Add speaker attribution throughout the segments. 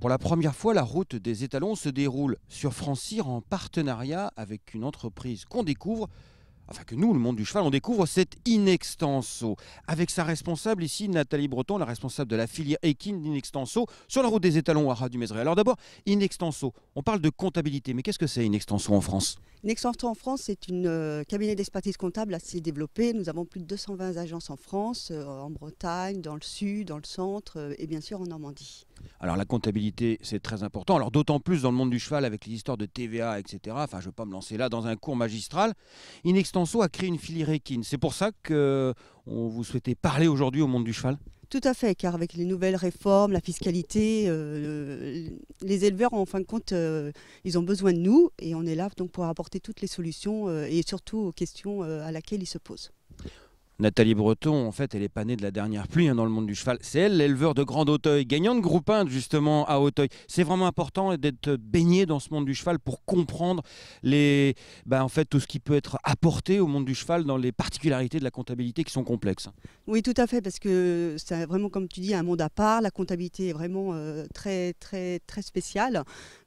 Speaker 1: Pour la première fois, la route des étalons se déroule sur Francir en partenariat avec une entreprise qu'on découvre, enfin que nous, le monde du cheval, on découvre cette inextenso. Avec sa responsable ici, Nathalie Breton, la responsable de la filière équine d'Inextenso, sur la route des étalons à Ras du Mézeray. Alors d'abord, Inextenso, on parle de comptabilité, mais qu'est-ce que c'est Inextenso en France
Speaker 2: Inextenso en France, c'est une euh, cabinet d'expertise comptable assez développé. Nous avons plus de 220 agences en France, euh, en Bretagne, dans le sud, dans le centre euh, et bien sûr en Normandie.
Speaker 1: Alors la comptabilité, c'est très important. Alors d'autant plus dans le monde du cheval avec les histoires de TVA, etc. Enfin, je ne vais pas me lancer là dans un cours magistral. Inextenso à a créé une filière équine. C'est pour ça que euh, on vous souhaitait parler aujourd'hui au monde du cheval
Speaker 2: tout à fait, car avec les nouvelles réformes, la fiscalité, euh, les éleveurs, en fin de compte, euh, ils ont besoin de nous et on est là donc, pour apporter toutes les solutions et surtout aux questions à laquelle ils se posent.
Speaker 1: Nathalie Breton, en fait, elle est panée de la dernière pluie hein, dans le monde du cheval. C'est elle, l'éleveur de Grande Auteuil, gagnant de groupe 1 justement à Auteuil. C'est vraiment important d'être baigné dans ce monde du cheval pour comprendre les, bah, en fait, tout ce qui peut être apporté au monde du cheval dans les particularités de la comptabilité qui sont complexes.
Speaker 2: Oui, tout à fait, parce que c'est vraiment, comme tu dis, un monde à part. La comptabilité est vraiment euh, très, très, très spéciale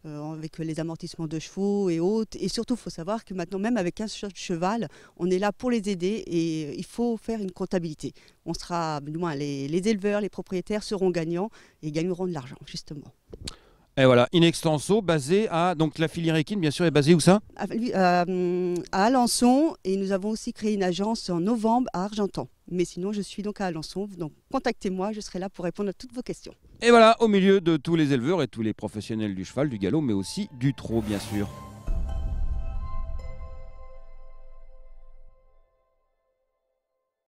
Speaker 2: euh, avec les amortissements de chevaux et autres. Et surtout, il faut savoir que maintenant, même avec un cheval, on est là pour les aider et il faut faire une comptabilité. On sera, du moins, les, éleveurs, les propriétaires seront gagnants et gagneront de l'argent, justement.
Speaker 1: Et voilà, in extenso, basé à. Donc la filière équine, bien sûr, est basée où ça
Speaker 2: à, ah, euh, à, Alençon, et nous avons aussi créé une agence en novembre à Argentan. Mais sinon, je suis donc à Alençon, donc contactez-moi, je serai là pour répondre à toutes vos questions.
Speaker 1: Et voilà, au milieu de tous les éleveurs et tous les professionnels du cheval, du galop, mais aussi du trot, bien sûr.